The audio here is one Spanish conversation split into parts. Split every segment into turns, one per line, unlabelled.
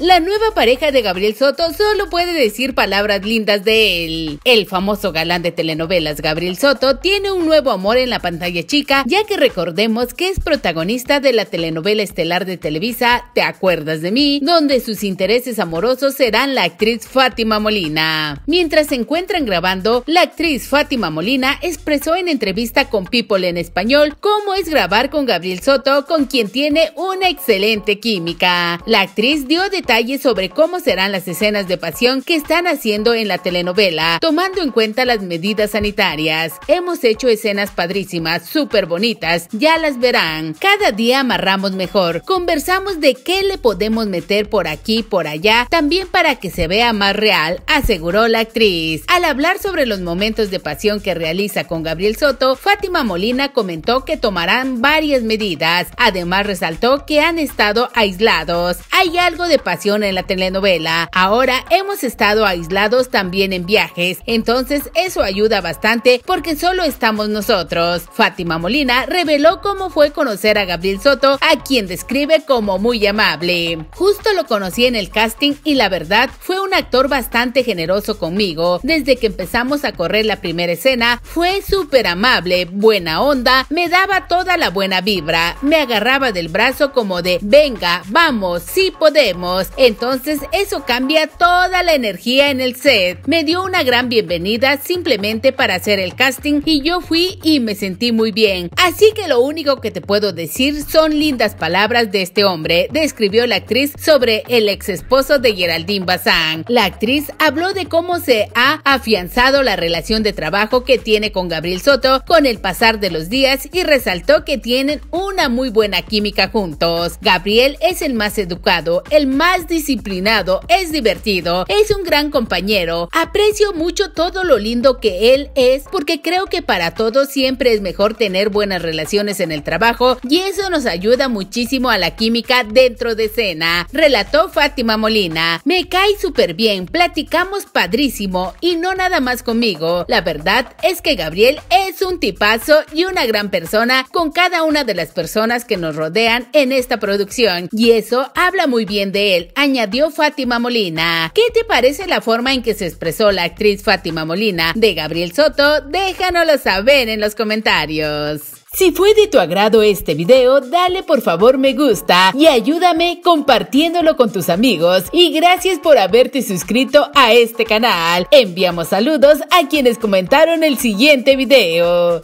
la nueva pareja de Gabriel Soto solo puede decir palabras lindas de él. El famoso galán de telenovelas Gabriel Soto tiene un nuevo amor en la pantalla chica, ya que recordemos que es protagonista de la telenovela estelar de Televisa, ¿Te acuerdas de mí?, donde sus intereses amorosos serán la actriz Fátima Molina. Mientras se encuentran grabando, la actriz Fátima Molina expresó en entrevista con People en español cómo es grabar con Gabriel Soto, con quien tiene una excelente química. La actriz dio de sobre cómo serán las escenas de pasión que están haciendo en la telenovela, tomando en cuenta las medidas sanitarias. Hemos hecho escenas padrísimas, súper bonitas, ya las verán. Cada día amarramos mejor, conversamos de qué le podemos meter por aquí, por allá, también para que se vea más real, aseguró la actriz. Al hablar sobre los momentos de pasión que realiza con Gabriel Soto, Fátima Molina comentó que tomarán varias medidas. Además resaltó que han estado aislados. Hay algo de pasión en la telenovela. Ahora hemos estado aislados también en viajes, entonces eso ayuda bastante porque solo estamos nosotros. Fátima Molina reveló cómo fue conocer a Gabriel Soto, a quien describe como muy amable. Justo lo conocí en el casting y la verdad fue un actor bastante generoso conmigo. Desde que empezamos a correr la primera escena, fue súper amable, buena onda, me daba toda la buena vibra, me agarraba del brazo como de, venga, vamos, si podemos. Entonces eso cambia toda la energía en el set. Me dio una gran bienvenida simplemente para hacer el casting y yo fui y me sentí muy bien. Así que lo único que te puedo decir son lindas palabras de este hombre, describió la actriz sobre el ex esposo de Geraldine Bazán. La actriz habló de cómo se ha afianzado la relación de trabajo que tiene con Gabriel Soto con el pasar de los días y resaltó que tienen una muy buena química juntos. Gabriel es el más educado, el más disciplinado, es divertido, es un gran compañero. Aprecio mucho todo lo lindo que él es porque creo que para todos siempre es mejor tener buenas relaciones en el trabajo y eso nos ayuda muchísimo a la química dentro de escena, relató Fátima Molina. Me cae súper bien, platicamos padrísimo y no nada más conmigo. La verdad es que Gabriel es un tipazo y una gran persona con cada una de las personas que nos rodean en esta producción y eso habla muy bien de él añadió Fátima Molina. ¿Qué te parece la forma en que se expresó la actriz Fátima Molina de Gabriel Soto? Déjanoslo saber en los comentarios. Si fue de tu agrado este video, dale por favor me gusta y ayúdame compartiéndolo con tus amigos. Y gracias por haberte suscrito a este canal. Enviamos saludos a quienes comentaron el siguiente video.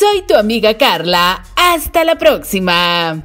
Soy tu amiga Carla. Hasta la próxima.